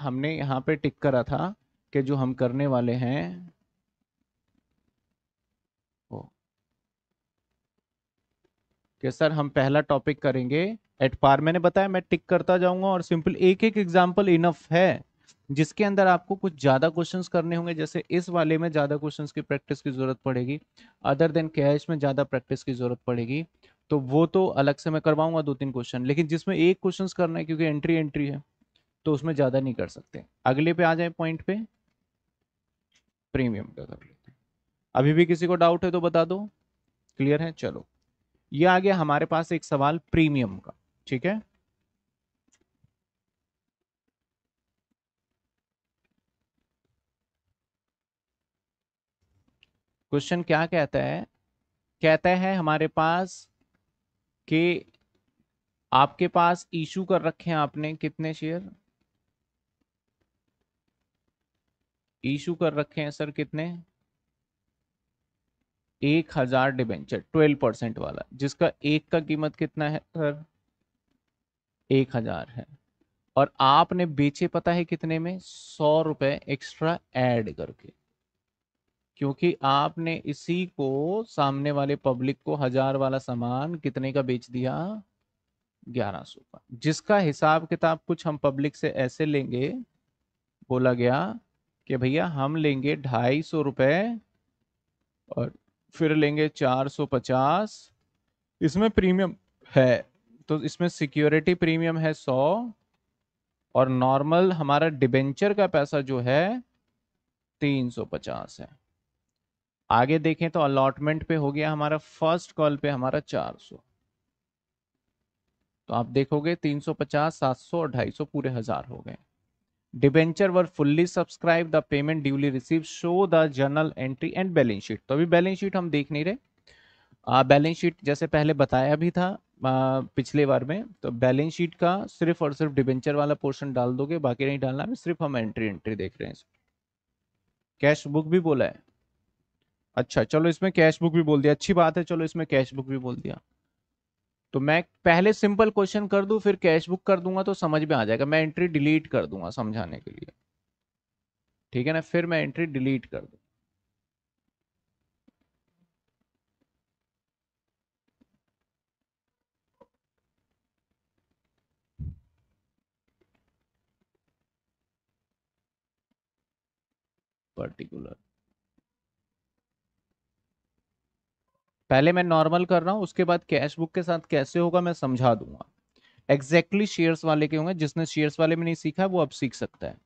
हमने यहाँ पे टिक करा था कि जो हम करने वाले हैं वो कि सर हम पहला टॉपिक करेंगे एट पार मैंने बताया मैं टिक करता जाऊंगा और सिंपल एक एक एग्जाम्पल इनफ है जिसके अंदर आपको कुछ ज़्यादा क्वेश्चंस करने होंगे जैसे इस वाले में ज़्यादा क्वेश्चंस की प्रैक्टिस की ज़रूरत पड़ेगी अदर देन कैश में ज़्यादा प्रैक्टिस की ज़रूरत पड़ेगी तो वो तो अलग से मैं करवाऊंगा दो तीन क्वेश्चन लेकिन जिसमें एक क्वेश्चंस करना है क्योंकि एंट्री एंट्री है तो उसमें ज़्यादा नहीं कर सकते अगले पे आ जाए पॉइंट पे प्रीमियम का कर लेते हैं अभी भी किसी को डाउट है तो बता दो क्लियर है चलो ये आ गया हमारे पास एक सवाल प्रीमियम का ठीक है क्वेश्चन क्या कहता है कहता है हमारे पास कि आपके पास इशू कर रखे हैं आपने कितने शेयर इशू कर रखे हैं सर कितने एक हजार डिबेंचर ट्वेल्व परसेंट वाला जिसका एक का कीमत कितना है सर एक हजार है और आपने बेचे पता है कितने में सौ रुपए एक्स्ट्रा ऐड करके क्योंकि आपने इसी को सामने वाले पब्लिक को हजार वाला सामान कितने का बेच दिया ग्यारह सौ का जिसका हिसाब किताब कुछ हम पब्लिक से ऐसे लेंगे बोला गया कि भैया हम लेंगे ढाई सौ रुपये और फिर लेंगे चार सौ पचास इसमें प्रीमियम है तो इसमें सिक्योरिटी प्रीमियम है सौ और नॉर्मल हमारा डिबेंचर का पैसा जो है तीन सौ पचास है आगे देखें तो अलॉटमेंट पे हो गया हमारा फर्स्ट कॉल पे हमारा चार सौ तो आप देखोगे तीन सौ पचास सात सौ और ढाई सौ पूरे हजार हो गए debenture were fully subscribe the payment duly receive show the journal entry and balance sheet तो अभी बैलेंस शीट हम देख नहीं रहे बैलेंस शीट जैसे पहले बताया भी था आ, पिछले बार में तो बैलेंस शीट का सिर्फ और सिर्फ डिबेंचर वाला पोर्शन डाल दोगे बाकी नहीं डालना है सिर्फ हम एंट्री एंट्री देख रहे हैं कैश बुक भी बोला है अच्छा चलो इसमें कैश बुक भी बोल दिया अच्छी बात है चलो इसमें कैश बुक भी बोल दिया तो मैं पहले सिंपल क्वेश्चन कर दूं फिर कैश बुक कर दूंगा तो समझ में आ जाएगा मैं एंट्री डिलीट कर दूंगा समझाने के लिए ठीक है ना फिर मैं एंट्री डिलीट कर दू पर्टिकुलर पहले मैं नॉर्मल कर रहा हूँ उसके बाद कैश बुक के साथ कैसे होगा मैं समझा दूंगा एग्जैक्टली exactly शेयर्स वाले के होंगे जिसने शेयर्स वाले में नहीं सीखा वो अब सीख सकता है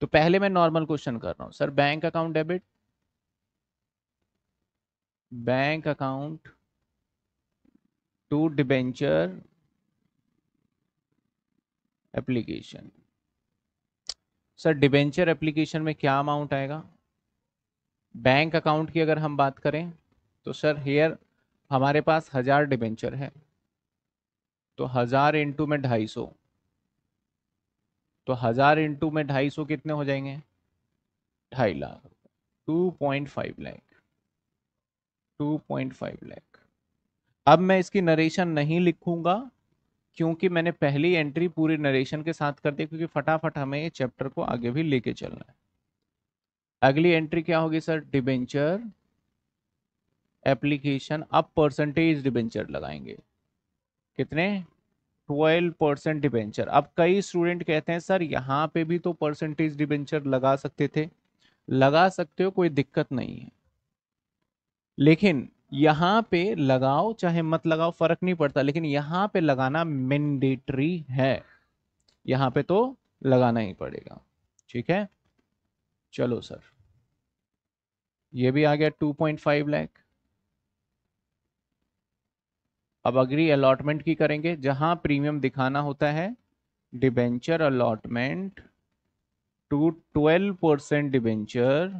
तो पहले मैं नॉर्मल क्वेश्चन कर रहा हूँ sir bank account debit bank account to debenture application sir debenture application में क्या अमाउंट आएगा बैंक अकाउंट की अगर हम बात करें तो सर हेयर हमारे पास हजार डिबेंचर है तो हजार इंटू में ढाई सौ तो हजार इंटू में ढाई सौ कितने हो जाएंगे ढाई lakh two point five lakh two point five lakh अब मैं इसकी नरेशन नहीं लिखूंगा क्योंकि मैंने पहली एंट्री पूरी नरेशन के साथ कर दी क्योंकि फटाफट हमें ये चैप्टर को आगे भी लेके चलना है अगली एंट्री क्या होगी सर डिबेंचर एप्लीकेशन अब परसेंटेज डिबेंचर लगाएंगे कितने ट्वेल्व परसेंट डिबेंचर अब कई स्टूडेंट कहते हैं सर यहाँ पे भी तो परसेंटेज डिबेंचर लगा सकते थे लगा सकते हो कोई दिक्कत नहीं है लेकिन यहाँ पे लगाओ चाहे मत लगाओ फर्क नहीं पड़ता लेकिन यहाँ पे लगाना मैंडेटरी है यहाँ पे तो लगाना ही पड़ेगा ठीक है चलो सर ये भी आ गया 2.5 लाख अब अग्री अलॉटमेंट की करेंगे जहां प्रीमियम दिखाना होता है debenture allotment to twelve percent debenture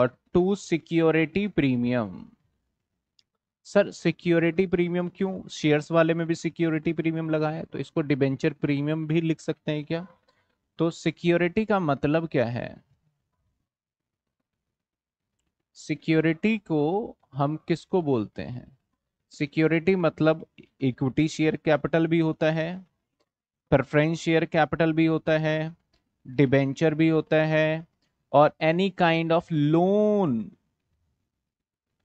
और to security premium sir security premium क्यों शेयर्स वाले में भी सिक्योरिटी प्रीमियम लगा है तो इसको डिबेंचर प्रीमियम भी लिख सकते हैं क्या तो सिक्योरिटी का मतलब क्या है सिक्योरिटी को हम किसको बोलते हैं सिक्योरिटी मतलब इक्विटी शेयर कैपिटल भी होता है प्रेफरेंस शेयर कैपिटल भी होता है डिबेंचर भी होता है और एनी काइंड ऑफ लोन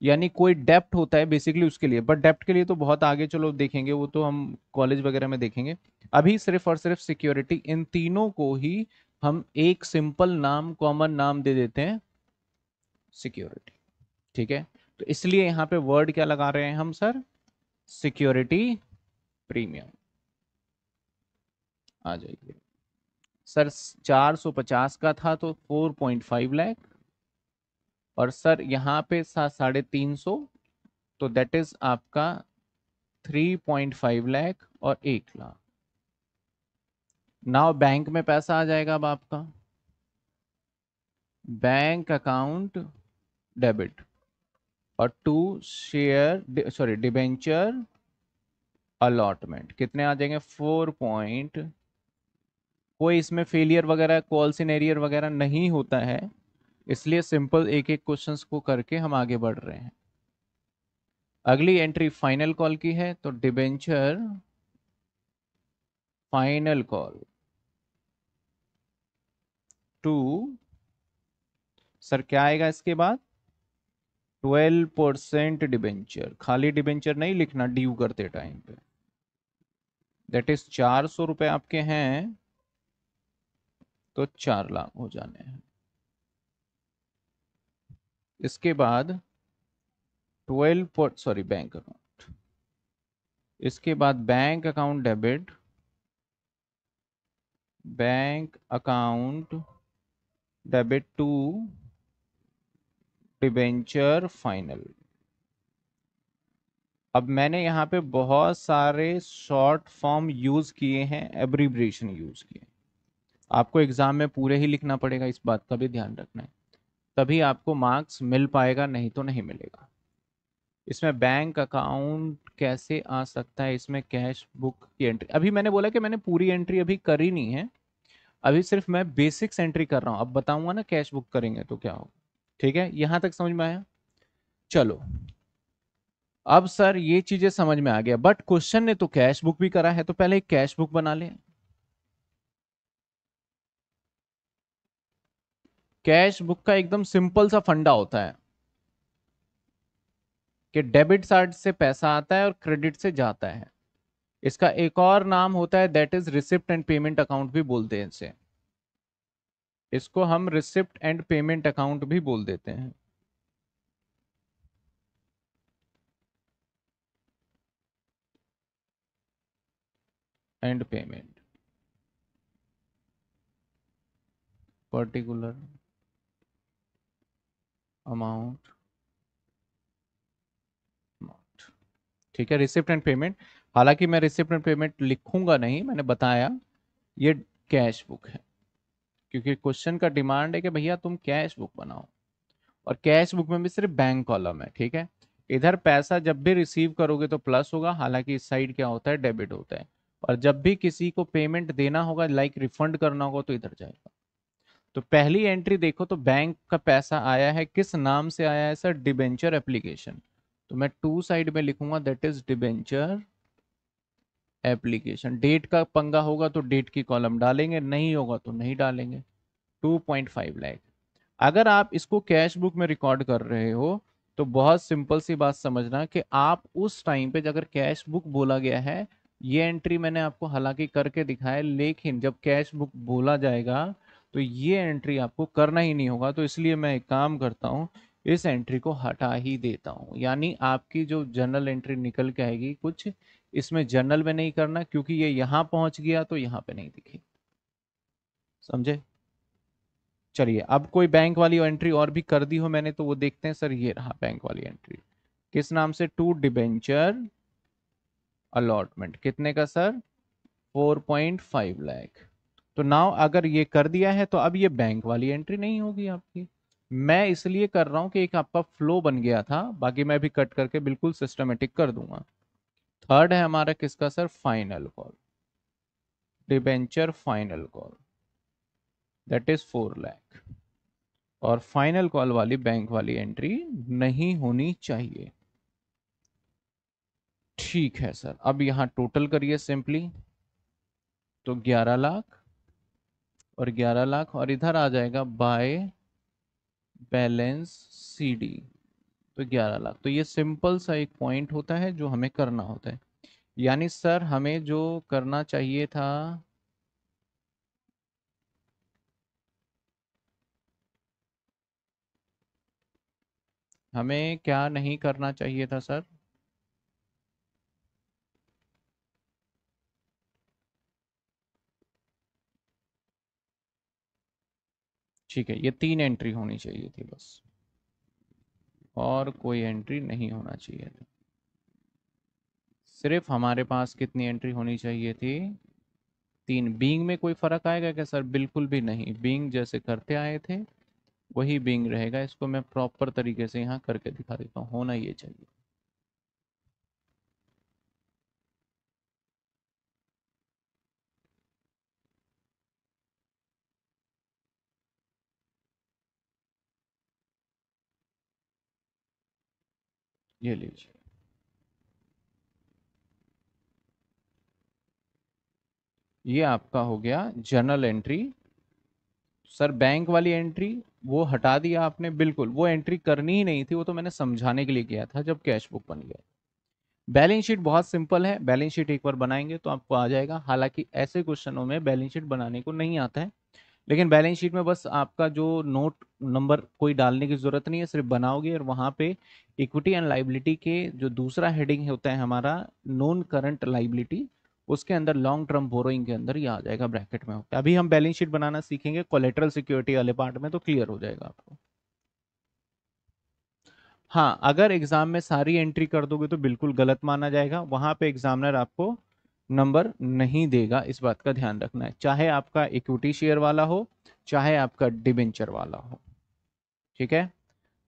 यानी कोई डेप्ट होता है बेसिकली उसके लिए बट डेप्ट के लिए तो बहुत आगे चलो देखेंगे वो तो हम कॉलेज वगैरह में देखेंगे अभी सिर्फ और सिर्फ सिक्योरिटी इन तीनों को ही हम एक सिंपल नाम कॉमन नाम दे देते हैं सिक्योरिटी ठीक है तो इसलिए यहाँ पे वर्ड क्या लगा रहे हैं हम सर सिक्योरिटी प्रीमियम आ जाइए सर 450 का था तो 4.5 लाख और सर यहाँ पे साढ़े तीन सौ तो दैट इज आपका 3.5 लाख और एक लाख नाउ बैंक में पैसा आ जाएगा अब आपका बैंक अकाउंट डेबिट और to share sorry debenture allotment कितने आ जाएंगे फोर पॉइंट कोई इसमें फेलियर वगैरह कॉल सिनेरियर वगैरह नहीं होता है इसलिए सिंपल एक एक क्वेश्चंस को करके हम आगे बढ़ रहे हैं अगली एंट्री फाइनल कॉल की है तो debenture final call to sir क्या आएगा इसके बाद ट्वेल्व परसेंट डिबेंचर खाली डिबेंचर नहीं लिखना ड्यू करते टाइम पे दैट इज चार सौ रुपए आपके हैं तो चार लाख हो जाने हैं इसके बाद ट्वेल्व पर सॉरी बैंक अकाउंट इसके बाद bank account debit bank account debit to debenture final अब मैंने यहाँ पे बहुत सारे शॉर्ट फॉर्म यूज किए हैं एब्रीब्रेशन यूज किए आपको एग्जाम में पूरे ही लिखना पड़ेगा इस बात का भी ध्यान रखना है तभी आपको मार्क्स मिल पाएगा नहीं तो नहीं मिलेगा इसमें बैंक अकाउंट कैसे आ सकता है इसमें कैश बुक की एंट्री अभी मैंने बोला कि मैंने पूरी एंट्री अभी करी नहीं है अभी सिर्फ मैं बेसिक्स एंट्री कर रहा हूँ अब बताऊंगा ना कैश बुक करेंगे तो क्या होगा ठीक है यहां तक समझ में आया चलो अब सर ये चीजें समझ में आ गया बट क्वेश्चन ने तो कैश बुक भी करा है तो पहले एक कैश बुक बना ले कैश बुक का एकदम सिंपल सा फंडा होता है कि डेबिट साइड से पैसा आता है और क्रेडिट से जाता है इसका एक और नाम होता है that is receipt and payment account भी बोलते हैं इसे इसको हम रिसिप्ट एंड पेमेंट अकाउंट भी बोल देते हैं and payment particular amount amount ठीक है रिसिप्ट एंड पेमेंट हालांकि मैं रिसिप्ट एंड पेमेंट लिखूंगा नहीं मैंने बताया ये कैश बुक है क्योंकि क्वेश्चन का डिमांड है कि भैया तुम कैश बुक बनाओ और कैश बुक में भी सिर्फ बैंक कॉलम है ठीक है इधर पैसा जब भी रिसीव करोगे तो प्लस होगा हालांकि इस साइड क्या होता है डेबिट होता है और जब भी किसी को पेमेंट देना होगा लाइक रिफंड करना होगा तो इधर जाएगा तो पहली एंट्री देखो तो बैंक का पैसा आया है किस नाम से आया है सर डिबेंचर एप्लीकेशन तो मैं टू साइड में लिखूंगा that is debenture application date का पंगा होगा तो डेट की कॉलम डालेंगे नहीं होगा तो नहीं डालेंगे 2.5 लाख अगर आप इसको कैश बुक में रिकॉर्ड कर रहे हो तो बहुत सिंपल सी बात समझना कि आप उस टाइम पे अगर कैश बुक बोला गया है ये एंट्री मैंने आपको हालांकि करके दिखाया लेकिन जब कैश बुक बोला जाएगा तो ये एंट्री आपको करना ही नहीं होगा तो इसलिए मैं एक काम करता हूँ इस एंट्री को हटा ही देता हूँ यानी आपकी जो जनरल एंट्री निकल के आएगी कुछ इसमें जर्नल में नहीं करना क्योंकि ये यहां पहुंच गया तो यहां पे नहीं दिखे समझे चलिए अब कोई बैंक वाली एंट्री और भी कर दी हो मैंने तो वो देखते हैं सर ये रहा बैंक वाली एंट्री किस नाम से टू डिबेंचर अलॉटमेंट कितने का सर 4.5 लाख तो नाव अगर ये कर दिया है तो अब ये बैंक वाली एंट्री नहीं होगी आपकी मैं इसलिए कर रहा हूं कि एक आपका फ्लो बन गया था बाकी मैं भी कट करके बिल्कुल सिस्टमेटिक कर दूंगा थर्ड है हमारा किसका sir final call debenture final call that is four lakh और फाइनल कॉल वाली बैंक वाली एंट्री नहीं होनी चाहिए ठीक है सर अब यहां टोटल करिए सिंपली तो 11 लाख और 11 लाख और इधर आ जाएगा बाय बैलेंस सीडी तो 11 लाख तो ये सिंपल सा एक पॉइंट होता है जो हमें करना होता है यानी सर हमें जो करना चाहिए था हमें क्या नहीं करना चाहिए था सर ठीक है ये तीन एंट्री होनी चाहिए थी बस और कोई एंट्री नहीं होना चाहिए था सिर्फ हमारे पास कितनी एंट्री होनी चाहिए थी तीन बींग में कोई फ़र्क आएगा क्या सर बिल्कुल भी नहीं बींग जैसे करते आए थे वही बींग रहेगा इसको मैं प्रॉपर तरीके से यहाँ करके दिखा देता हूँ होना ये चाहिए ये लीजिए ये आपका हो गया जर्नल एंट्री सर बैंक वाली एंट्री वो हटा दिया आपने बिल्कुल वो एंट्री करनी ही नहीं थी वो तो मैंने समझाने के लिए किया था जब कैश बुक बन गया बैलेंस शीट बहुत सिंपल है बैलेंस शीट एक बार बनाएंगे तो आपको आ जाएगा हालांकि ऐसे क्वेश्चनों में बैलेंस शीट बनाने को नहीं आता है लेकिन बैलेंस शीट में बस आपका जो नोट नंबर कोई डालने की ज़रूरत नहीं है सिर्फ बनाओगे और वहाँ पे इक्विटी एंड लाइबिलिटी के जो दूसरा हेडिंग होता है हमारा नॉन करंट लाइबिलिटी उसके अंदर लॉन्ग टर्म बोरोइंग के अंदर ये आ जाएगा ब्रैकेट में होता है अभी हम बैलेंस शीट बनाना सीखेंगे कोलेट्रल सिक्योरिटी वाले पार्ट में तो क्लियर हो जाएगा आपको हाँ अगर एग्ज़ाम में सारी एंट्री कर दोगे तो बिल्कुल गलत माना जाएगा वहां पे एग्जामिनर आपको नंबर नहीं देगा इस बात का ध्यान रखना है चाहे आपका इक्विटी शेयर वाला हो चाहे आपका डिबेंचर वाला हो ठीक है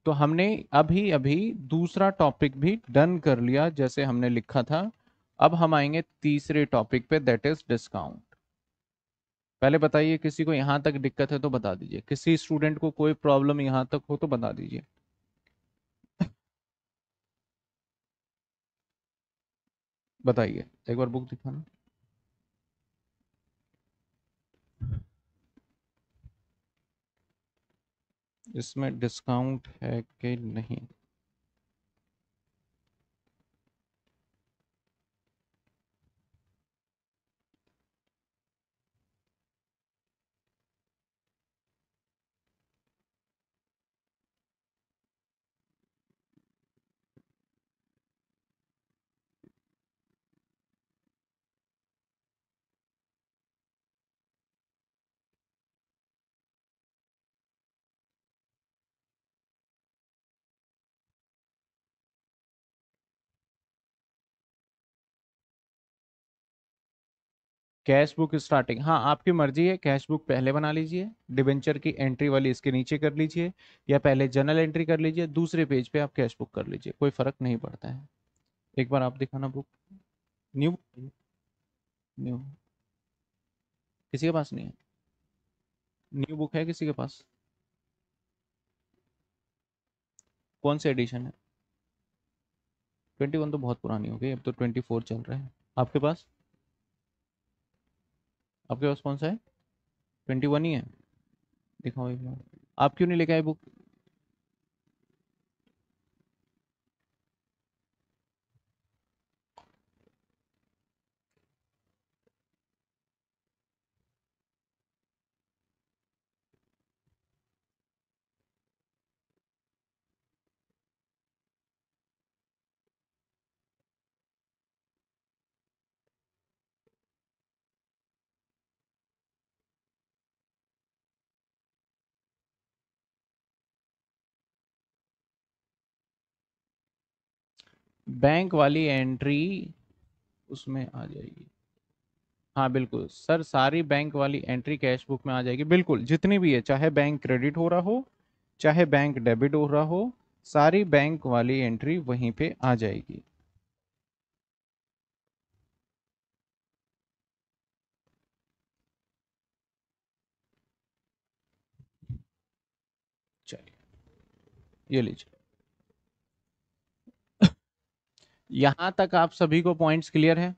तो हमने अभी अभी दूसरा टॉपिक भी डन कर लिया जैसे हमने लिखा था अब हम आएंगे तीसरे टॉपिक पे दैट इज डिस्काउंट पहले बताइए किसी को यहां तक दिक्कत है तो बता दीजिए किसी स्टूडेंट को कोई प्रॉब्लम यहां तक हो तो बता दीजिए बताइए एक बार बुक दिखाना इसमें डिस्काउंट है कि नहीं कैश बुक स्टार्टिंग हाँ आपकी मर्जी है कैश बुक पहले बना लीजिए डिवेंचर की एंट्री वाली इसके नीचे कर लीजिए या पहले जनरल एंट्री कर लीजिए दूसरे पेज पे आप कैश बुक कर लीजिए कोई फर्क नहीं पड़ता है एक बार आप दिखाना बुक न्यू न्यू किसी के पास नहीं है न्यू बुक है किसी के पास कौन से एडिशन है ट्वेंटी वन तो बहुत पुरानी हो गई अब तो ट्वेंटी फोर चल रहा है आपके पास आपके पास कौन सा है ट्वेंटी वन ही है दिखाओ एक बार आप क्यों नहीं लेके आए बुक बैंक वाली एंट्री उसमें आ जाएगी हाँ बिल्कुल सर सारी बैंक वाली एंट्री कैश बुक में आ जाएगी बिल्कुल जितनी भी है चाहे बैंक क्रेडिट हो रहा हो चाहे बैंक डेबिट हो रहा हो सारी बैंक वाली एंट्री वहीं पे आ जाएगी चलिए ये लीजिए यहां तक आप सभी को पॉइंट्स क्लियर है